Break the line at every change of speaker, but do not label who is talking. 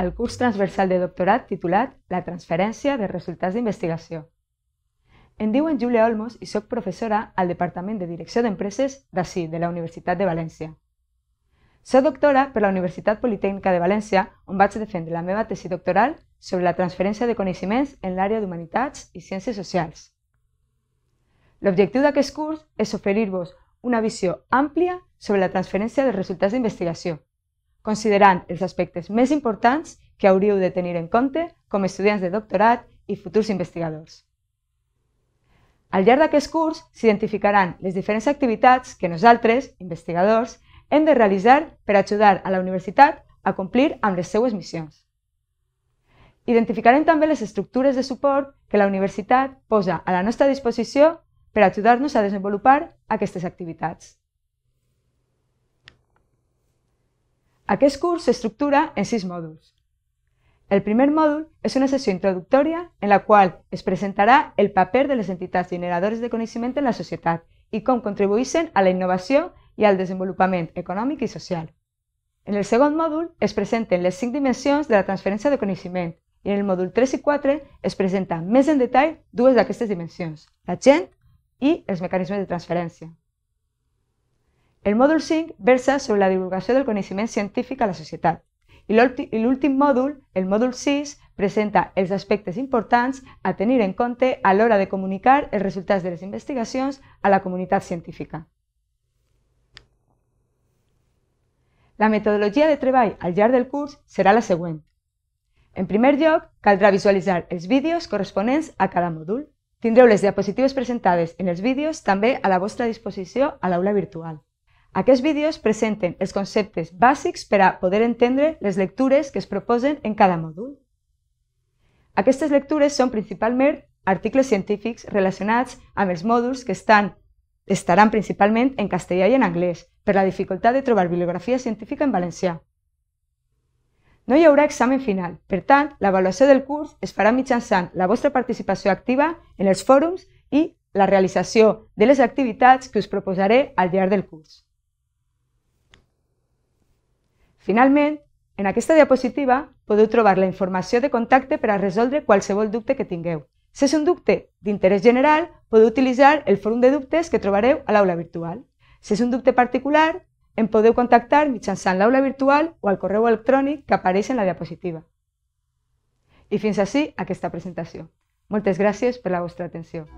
el curs transversal de doctorat titulat La transferència de resultats d'investigació. Em diuen Júlia Olmos i sóc professora al Departament de Direcció d'Empreses d'ací, de la Universitat de València. Soc doctora per la Universitat Politècnica de València, on vaig defendre la meva tesi doctoral sobre la transferència de coneixements en l'àrea d'Humanitats i Ciències Socials. L'objectiu d'aquest curs és oferir-vos una visió àmplia sobre la transferència de resultats d'investigació, considerant els aspectes més importants que hauríeu de tenir en compte com a estudiants de doctorat i futurs investigadors. Al llarg d'aquest curs s'identificaran les diferents activitats que nosaltres, investigadors, hem de realitzar per ajudar a la universitat a complir amb les seues missions. Identificarem també les estructures de suport que la universitat posa a la nostra disposició per ajudar-nos a desenvolupar aquestes activitats. Aquest curs s'estructura en sis mòduls. El primer mòdul és una sessió introductòria en la qual es presentarà el paper de les entitats generadores de coneixement en la societat i com contribueixen a la innovació i al desenvolupament econòmic i social. En el segon mòdul es presenten les cinc dimensions de la transferència de coneixement i en el mòdul 3 i 4 es presenten més en detall dues d'aquestes dimensions, la gent i els mecanismes de transferència. El mòdul 5 versa sobre la divulgació del coneixement científic a la societat. I l'últim mòdul, el mòdul 6, presenta els aspectes importants a tenir en compte a l'hora de comunicar els resultats de les investigacions a la comunitat científica. La metodologia de treball al llarg del curs serà la següent. En primer lloc, caldrà visualitzar els vídeos corresponents a cada mòdul. Tindreu les diapositives presentades en els vídeos també a la vostra disposició a l'aula virtual. Aquests vídeos presenten els conceptes bàsics per a poder entendre les lectures que es proposen en cada mòdul. Aquestes lectures són principalment articles científics relacionats amb els mòduls que estan, estaran principalment en castellà i en anglès, per la dificultat de trobar bibliografia científica en valencià. No hi haurà examen final, per tant, l'avaluació del curs es farà mitjançant la vostra participació activa en els fòrums i la realització de les activitats que us proposaré al llarg del curs. Finalment, en aquesta diapositiva podeu trobar la informació de contacte per a resoldre qualsevol dubte que tingueu. Si és un dubte d'interès general, podeu utilitzar el fòrum de dubtes que trobareu a l'aula virtual. Si és un dubte particular, em podeu contactar mitjançant l'aula virtual o al correu electrònic que apareix en la diapositiva. I fins així aquesta presentació. Moltes gràcies per la vostra atenció.